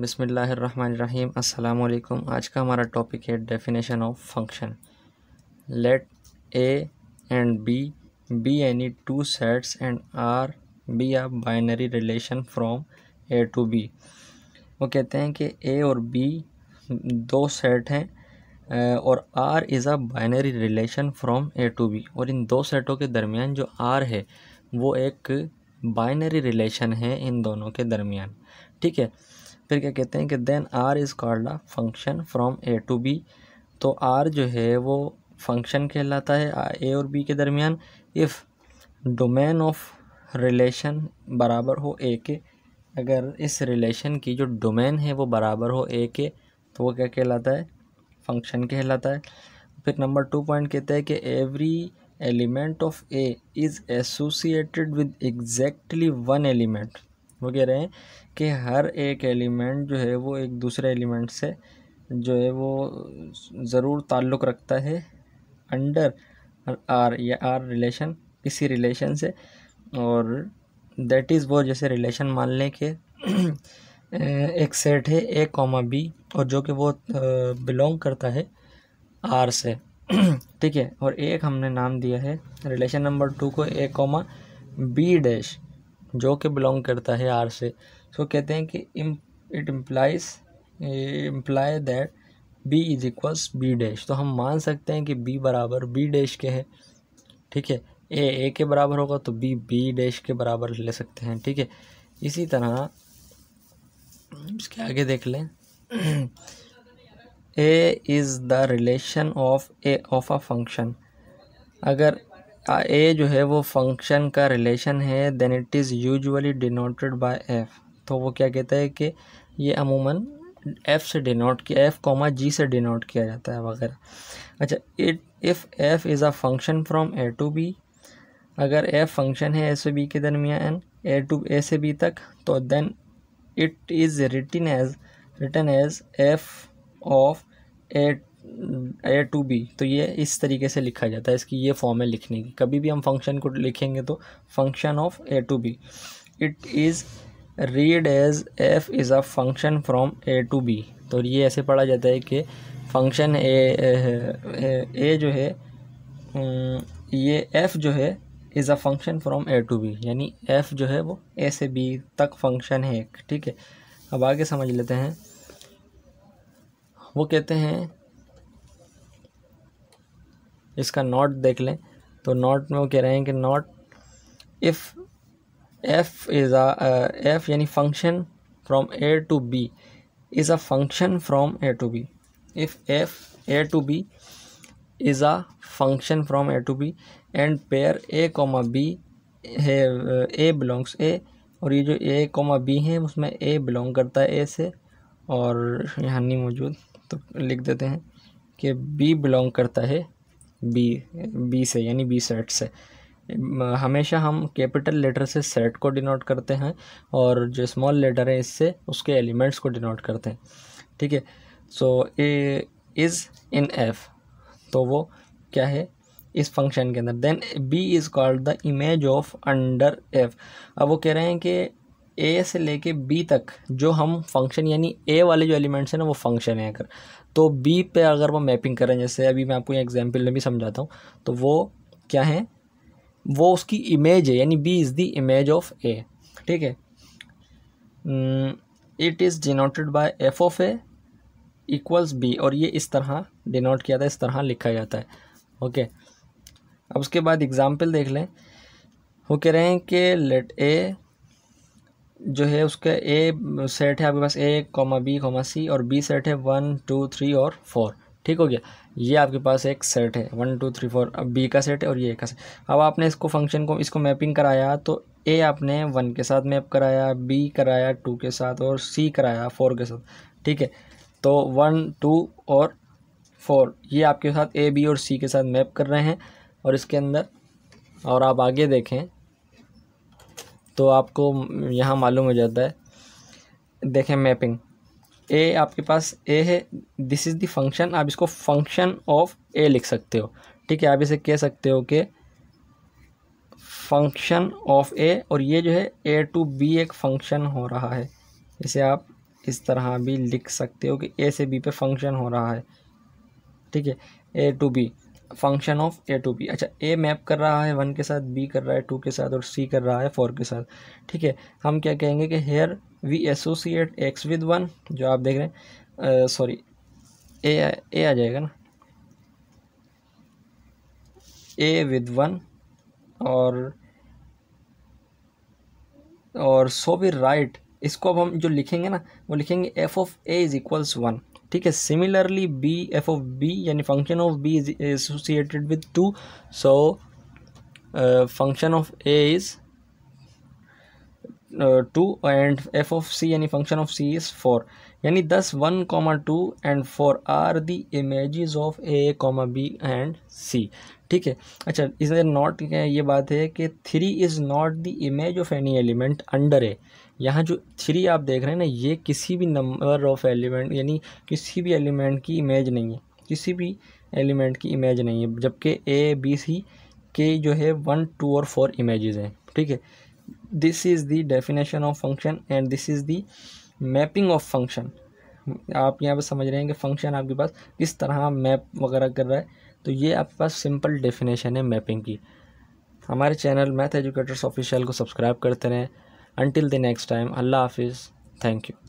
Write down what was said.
बिसमीम् अल्लाम आज का हमारा टॉपिक है definition of function let A and B be any two sets and R be a binary relation from A to B वो कहते हैं कि ए और बी दो सेट हैं और R is a binary relation from A to B और इन दो सेटों के दरमियान जो आर है वो एक बाइनरी रिलेशन है इन दोनों के दरमियान ठीक है फिर क्या कहते हैं कि then R is called a function from A to B तो आर जो है वो फंक्शन कहलाता है ए और बी के दरमियान इफ़ डोमेन ऑफ रिलेशन बराबर हो ए के अगर इस रिलेशन की जो डोमेन है वो बराबर हो ए के तो वो क्या कहलाता है फंक्शन कहलाता है फिर नंबर टू पॉइंट कहता है कि every element of A is associated with exactly one element वो कह रहे हैं कि हर एक एलिमेंट जो है वो एक दूसरे एलिमेंट से जो है वो ज़रूर ताल्लुक़ रखता है अंडर आर या आर रिलेशन किसी रिलेशन से और दैट इज़ वो जैसे रिलेशन मान लें कि एक सेट है ए कॉमा बी और जो कि वो बिलोंग करता है आर से ठीक है और एक हमने नाम दिया है रिलेशन नंबर टू को ए कॉमा बी डैश जो कि बिलोंग करता है आर से सो so, कहते हैं कि it implies imply that B is equals B dash तो हम मान सकते हैं कि बी बराबर बी डैश के हैं ठीक है ए ए के बराबर होगा तो बी बी डैश के बराबर ले सकते हैं ठीक है इसी तरह इसके आगे देख लें A is the relation of A of a function अगर ए जो है वो फंक्शन का रिलेशन है then it is usually denoted by F तो वो क्या कहता है कि ये अमूमन एफ़ से डिनोट किया एफ़ कॉमा जी से डिनोट किया जाता है वगैरह अच्छा it if F is a function from A to B अगर एफ़ फंक्शन है ए से बी के दरमियान ए टू ए से बी तक तो then it is written as written as F of A A to B तो ये इस तरीके से लिखा जाता है इसकी ये फॉर्म है लिखने की कभी भी हम फंक्शन को लिखेंगे तो function of A to B it is read as F is a function from A to B तो ये ऐसे पढ़ा जाता है कि फंक्शन ए ए जो है ये एफ़ जो है is a function from A to B यानी एफ़ जो है वो ए से बी तक फंक्शन है एक ठीक है अब आगे समझ लेते हैं वो कहते हैं इसका नॉट देख लें तो नॉट में वो कह रहे हैं कि not if F is a F यानी function from A to B is a function from A to B if F A to B is a function from A to B and pair A comma B है A belongs ए और ये जो ए comma B हैं उसमें ए belong करता है A से और यहाँ नहीं मौजूद तो लिख देते हैं कि बी बिलोंग करता है बी बी से यानी बी सेट से हमेशा हम कैपिटल लेटर से सेट को डिनोट करते हैं और जो स्मॉल लेटर है इससे उसके एलिमेंट्स को डिनोट करते हैं ठीक है सो ए इज़ इन एफ तो वो क्या है इस फंक्शन के अंदर then B is called the image of under F अब वो कह रहे हैं कि ए से लेके बी तक जो हम फंक्शन यानी ए वाले जो एलिमेंट्स हैं ना वो फंक्शन है अगर तो बी पे अगर वो मैपिंग करें जैसे अभी मैं आपको एग्जाम्पल में भी समझाता हूँ तो वो क्या है वो उसकी इमेज है यानी B is the image of A ठीक है it is denoted by F of A equals B और ये इस तरह डिनोट किया था इस तरह लिखा जाता है ओके अब उसके बाद एग्ज़ाम्पल देख लें वो कह रहे हैं कि लेट ए जो है उसके ए सेट है आपके पास A comma B comma C और बी सेट है वन टू थ्री और फोर ठीक हो गया ये आपके पास एक सेट है वन टू थ्री फोर अब बी का सेट है और ये ए का सेट अब आपने इसको फंक्शन को इसको मैपिंग कराया तो ए आपने वन के साथ मैप कराया बी कराया टू के साथ और सी कराया फोर के साथ ठीक है तो वन टू और फोर ये आपके साथ ए बी और सी के साथ मैप कर रहे हैं और इसके अंदर और आप आगे देखें तो आपको यहाँ मालूम हो जाता है देखें मैपिंग ए आपके पास ए है दिस इज़ द फंक्शन आप इसको फंक्शन ऑफ ए लिख सकते हो ठीक है आप इसे कह सकते हो कि फंक्शन ऑफ ए और ये जो है ए टू बी एक फंक्शन हो रहा है इसे आप इस तरह भी लिख सकते हो कि ए से बी पे फंक्शन हो रहा है ठीक है A to B function of A to B अच्छा ए मैप कर रहा है वन के साथ बी कर रहा है टू के साथ और सी कर रहा है फोर के साथ ठीक है हम क्या कहेंगे कि here we associate X with one जो आप देख रहे हैं सॉरी ए ए आ जाएगा ना ए विद वन और और सो भी राइट इसको अब हम जो लिखेंगे ना वो लिखेंगे F of A is equals one ठीक है similarly B F of B यानी function of B is associated with two so function of A is two and F of C यानी function of C is four यानी दस one comma two and four are the image of A comma B and C ठीक है अच्छा इसे not ये बात है कि three is not the image of any element under A यहाँ जो थ्री आप देख रहे हैं ना ये किसी भी नंबर ऑफ एलिमेंट यानी किसी भी एलिमेंट की इमेज नहीं है किसी भी एलिमेंट की इमेज नहीं है जबकि ए बी सी के जो है वन टू और फोर इमेजेस हैं ठीक है this is the definition of function and this is the mapping of function आप यहाँ पर समझ रहे हैं कि फंक्शन आपके पास किस तरह मैप वगैरह कर रहा है तो ये आपके पास सिंपल डेफिनेशन है मैपिंग की हमारे चैनल मैथ एजुकेटर्स ऑफिशियल को सब्सक्राइब करते रहें अनटिल द नेक्स्ट टाइम अल्लाह हाफिज़ थैंक यू